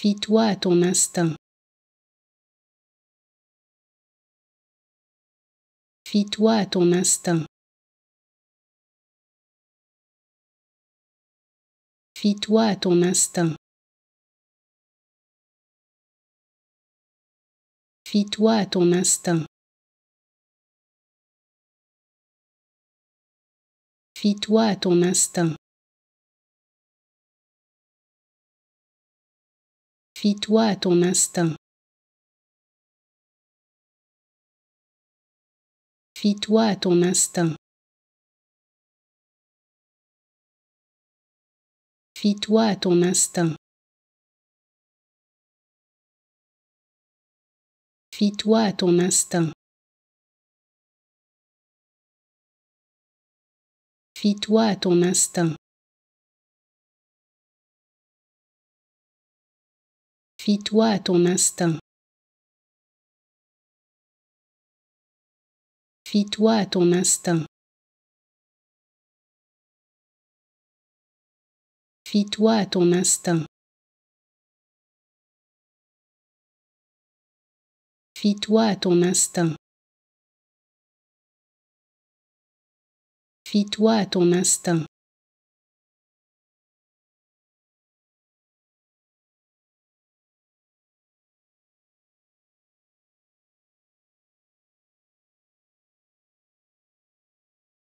Fie-toi à ton instinct. Fie-toi à ton instinct. Fie-toi à ton instinct. Fie-toi à ton instinct. Fie-toi à ton instinct. Fie-toi à ton instinct. Fie-toi à ton instinct. Fie-toi à ton instinct. Fie-toi à ton instinct. Fie-toi ton instinct. Fie-toi à ton instinct. Fie-toi à ton instinct. Fie-toi à ton instinct. Fie-toi à ton instinct. Fie-toi à ton instinct.